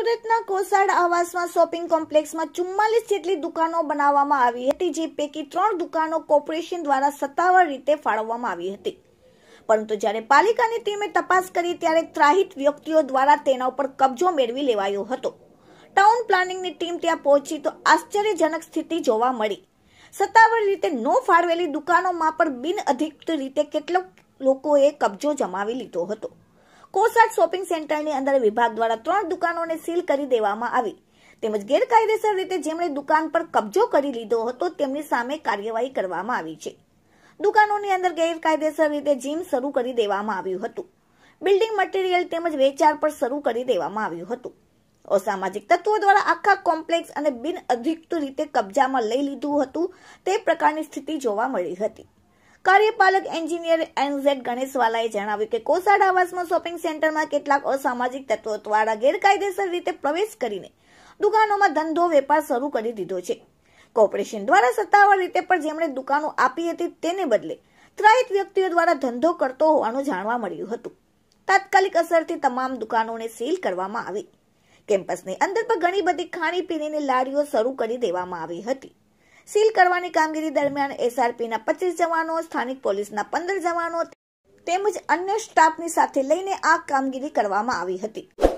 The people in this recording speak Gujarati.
સુરતના કોસાડ આવાસમાં શોપિંગ કોમ્પ્લેક્સમાં ચુમ્માલીસ જેટલી દુકાનો બનાવવામાં આવી હતી જે પૈકી ત્રણ દુકાનો કોર્પોરેશન દ્વારા સત્તાવાર રીતે ફાળવવામાં આવી હતી પરંતુ જ્યારે પાલિકાની ટીમે તપાસ કરી ત્યારે ત્રાહિત વ્યક્તિઓ દ્વારા તેના ઉપર કબજો મેળવી લેવાયો હતો ટાઉન પ્લાનિંગની ટીમ ત્યાં પહોંચી તો આશ્ચર્યજનક સ્થિતિ જોવા મળી સત્તાવાર રીતે નો ફાળવેલી દુકાનોમાં પણ બિનઅધિકૃત રીતે કેટલોક લોકોએ કબજો જમાવી લીધો હતો કોસાટ શોપિંગ સેન્ટરની અંદર વિભાગ દ્વારા ત્રણ દુકાનોને સીલ કરી દેવામાં આવી તેમજ ગેરકાયદેસર રીતે જેમણે દુકાન પર કબજો કરી લીધો હતો તેમની સામે કાર્યવાહી કરવામાં આવી છે દુકાનોની અંદર ગેરકાયદેસર રીતે જીમ શરૂ કરી દેવામાં આવ્યું હતું બિલ્ડિંગ મટીરિયલ તેમજ વેચાણ પણ શરૂ કરી દેવામાં આવ્યું હતું અસામાજિક તત્વો દ્વારા આખા કોમ્પ્લેક્સ અને બિન અધિકૃત રીતે કબજામાં લઈ લીધું હતું તે પ્રકારની સ્થિતિ જોવા મળી હતી કાર્યપાલક એન્જિનિયર એનઝેડ ગણેશવાલાએ જણાવ્યું કે કોસાડ આવાસમાં શોપિંગ સેન્ટરમાં કેટલાક અસામાજિક તત્વો દ્વારા ગેરકાયદેસર રીતે પ્રવેશ કરીને દુકાનોમાં ધંધો વેપાર શરૂ કરી દીધો છે કોર્પોરેશન દ્વારા સત્તાવાર રીતે પણ જેમણે દુકાનો આપી હતી તેને બદલે ત્રણેક વ્યક્તિઓ દ્વારા ધંધો કરતો હોવાનું જાણવા મળ્યું હતું તાત્કાલિક અસરથી તમામ દુકાનોને સીલ કરવામાં આવી કેમ્પસની અંદર પણ ઘણી બધી ખાણીપીણીની લારીઓ શરૂ કરી દેવામાં આવી હતી સીલ કરવાની કામગીરી દરમિયાન એસઆરપીના પચીસ જવાનો સ્થાનિક પોલીસના પંદર જવાનો તેમજ અન્ય સ્ટાફની સાથે લઈને આ કામગીરી કરવામાં આવી હતી